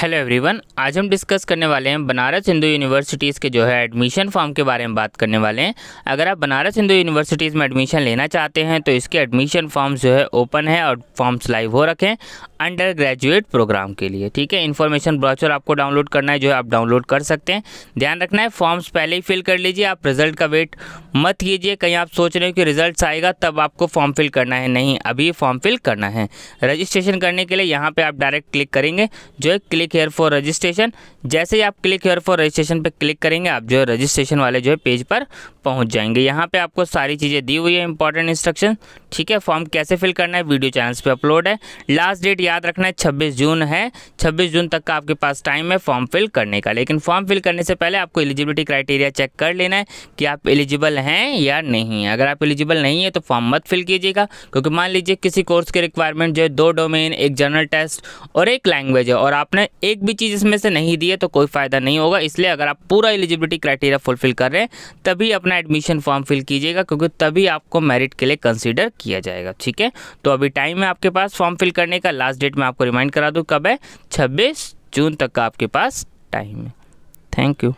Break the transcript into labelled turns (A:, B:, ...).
A: hello everyone आज हम discuss करने वाले हैं बनारस हिंदू यूनिवर्सिटीज़ के जो है एडमिशन फॉर्म के बारे में बात करने वाले हैं अगर आप बनारस हिंदू यूनिवर्सिटीज़ में एडमिशन लेना चाहते हैं तो इसके एडमिशन फॉर्म्स जो है ओपन है और फॉर्म्स लाइव हो रखे हैं अंडर ग्रेजुएट प्रोग्राम के लिए ठीक है इन्फॉर्मेशन ब्राउचर आपको डाउनलोड करना है जो है आप डाउनलोड कर सकते हैं ध्यान रखना है फॉर्म्स पहले ही फिल कर लीजिए आप रिजल्ट का वेट मत कीजिए कहीं आप सोच रहे हो कि रिजल्ट आएगा तब आपको फॉर्म फिल करना है नहीं अभी फॉर्म फिल करना है रजिस्ट्रेशन करने के लिए यहाँ पर आप डायरेक्ट क्लिक करेंगे जो है click click here for registration जैसे ही आप क्लिक हेयर फॉर रजिस्ट्रेशन पर क्लिक करेंगे आप जो है रजिस्ट्रेशन वाले जो है पेज पर पहुंच जाएंगे यहाँ पे आपको सारी चीज़ें दी हुई है इंपॉर्टेंट इंस्ट्रक्शन ठीक है फॉर्म कैसे फिल करना है वीडियो चैनल्स पे अपलोड है लास्ट डेट याद रखना है छब्बीस जून है छब्बीस जून तक का आपके पास टाइम है फॉर्म फिल करने का लेकिन फॉर्म फिल करने से पहले आपको एलिजिबिलिटी क्राइटेरिया चेक कर लेना है कि आप एलिजिबल हैं या नहीं अगर आप एलिजिबल नहीं है तो फॉर्म मत फिल कीजिएगा क्योंकि मान लीजिए किसी कोर्स के रिक्वायरमेंट जो है दो डोमेन एक जनरल टेस्ट और एक लैंग्वेज है और आपने एक भी चीज़ इसमें से नहीं दी है तो कोई फ़ायदा नहीं होगा इसलिए अगर आप पूरा एलिजिबिलिटी क्राइटेरिया फुलफिल कर रहे हैं तभी अपना एडमिशन फॉर्म फिल कीजिएगा क्योंकि तभी आपको मेरिट के लिए कंसिडर किया जाएगा ठीक है तो अभी टाइम है आपके पास फॉर्म फिल करने का लास्ट डेट मैं आपको रिमाइंड करा दूँ कब है छब्बीस जून तक का आपके पास टाइम है थैंक यू